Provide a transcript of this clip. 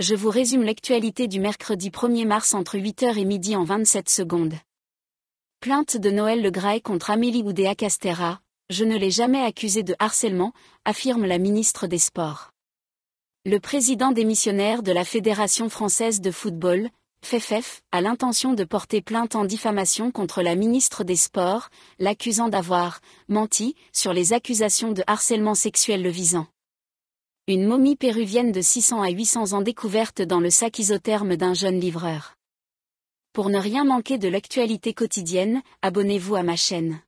je vous résume l'actualité du mercredi 1er mars entre 8h et midi en 27 secondes. Plainte de Noël Le Gray contre Amélie Oudéa Castera, je ne l'ai jamais accusée de harcèlement, affirme la ministre des Sports. Le président démissionnaire de la Fédération française de football, FFF, a l'intention de porter plainte en diffamation contre la ministre des Sports, l'accusant d'avoir menti sur les accusations de harcèlement sexuel le visant une momie péruvienne de 600 à 800 ans découverte dans le sac isotherme d'un jeune livreur. Pour ne rien manquer de l'actualité quotidienne, abonnez-vous à ma chaîne.